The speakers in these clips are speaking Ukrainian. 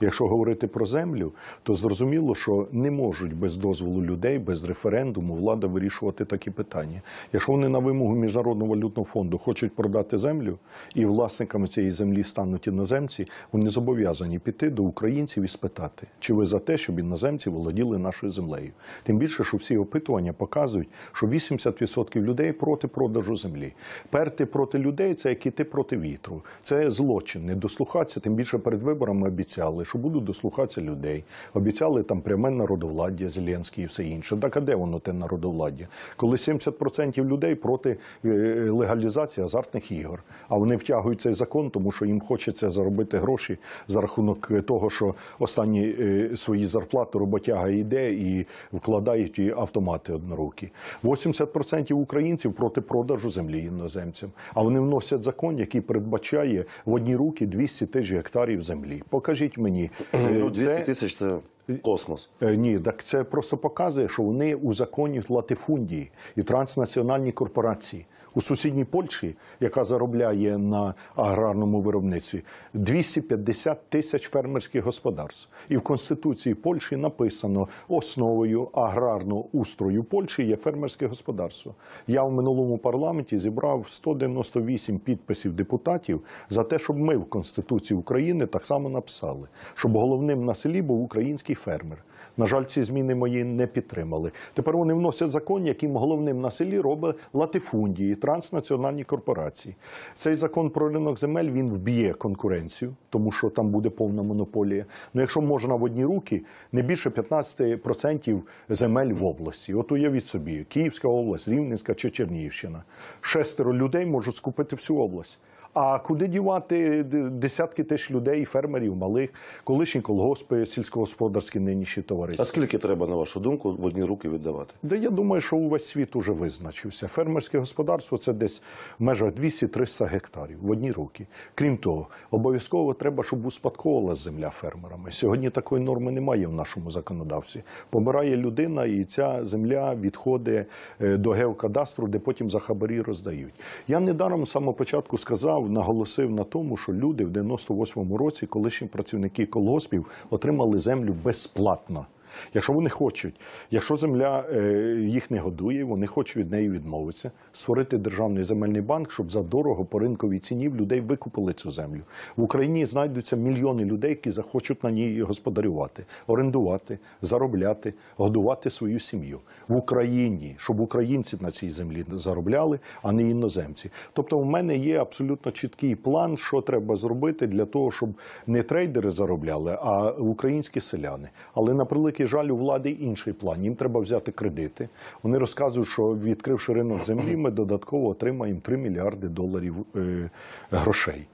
Якщо говорити про землю, то зрозуміло, що не можуть без дозволу людей, без референдуму влада вирішувати такі питання. Якщо вони на вимогу міжнародного валютного фонду хочуть продати землю, і власниками цієї землі стануть іноземці, вони зобов'язані піти до українців і спитати, чи ви за те, щоб іноземці володіли нашою землею. Тим більше, що всі опитування показують, що 80% людей проти продажу землі. Перти проти людей це як іти проти вітру. Це злочин. Не дослухатися, тим більше перед виборами обіцяють обіцяли, що будуть дослухатися людей, обіцяли там пряме народовладдя, Зеленський і все інше. Так а де воно те народовладдя? Коли 70% людей проти е, легалізації азартних ігор, а вони втягують цей закон, тому що їм хочеться заробити гроші за рахунок е, того, що останні е, свої зарплати роботяга йде і вкладають і автомати однорукі. 80% українців проти продажу землі іноземцям. А вони вносять закон, який передбачає в одні руки 200 тисяч гектарів землі. Покажіть скажіть мені, е, е, ну 200 тисяч це. Е, космос ні, так це просто показує, що вони у законі латифундії і транснаціональні корпорації. У сусідній Польщі, яка заробляє на аграрному виробництві, 250 тисяч фермерських господарств. І в Конституції Польщі написано, основою аграрного устрою Польщі є фермерське господарство. Я в минулому парламенті зібрав 198 підписів депутатів за те, щоб ми в Конституції України так само написали, щоб головним на селі був український фермер. На жаль, ці зміни мої не підтримали. Тепер вони вносять закон, яким головним на селі робить латифундії, транснаціональні корпорації. Цей закон про ринок земель він вб'є конкуренцію, тому що там буде повна монополія. Ну якщо можна в одні руки, не більше 15% земель в області. От уявіть собі, Київська область, Рівненська чи Чернігівщина. Шестеро людей можуть скупити всю область. А куди дівати десятки тисяч людей, фермерів, малих, колишні колгоспи, сільськогосподарські нинішні товариства? А скільки треба на вашу думку в одні руки віддавати? Да я думаю, що увесь світ уже визначився. Фермерське господарство це десь в межах 200-300 гектарів в одні руки. Крім того, обов'язково треба, щоб успадковувала земля фермерами. Сьогодні такої норми немає в нашому законодавстві. Помирає людина, і ця земля відходить е, до геокадастру, де потім за хабарі роздають. Я недаром з самого початку сказав сказав, наголосив на тому, що люди в 98-му році, колишні працівники колгоспів, отримали землю безплатно. Якщо вони хочуть, якщо земля е, їх не годує, вони хочуть від неї відмовитися, створити державний земельний банк, щоб за дорого по ринковій ціні людей викупили цю землю. В Україні знайдуться мільйони людей, які захочуть на ній господарювати, орендувати, заробляти, годувати свою сім'ю в Україні, щоб українці на цій землі заробляли, а не іноземці. Тобто, у мене є абсолютно чіткий план, що треба зробити для того, щоб не трейдери заробляли, а українські селяни. Але на прилики превеликий жаль у влади інший план. Їм треба взяти кредити. Вони розказують, що відкривши ринок землі, ми додатково отримаємо 3 мільярди доларів е, грошей.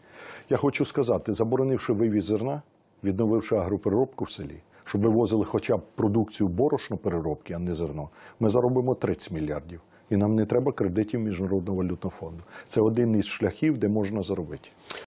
Я хочу сказати, заборонивши вивіз зерна, відновивши агропереробку в селі, щоб вивозили хоча б продукцію борошно переробки, а не зерно, ми заробимо 30 мільярдів. І нам не треба кредитів Міжнародного валютного фонду. Це один із шляхів, де можна заробити.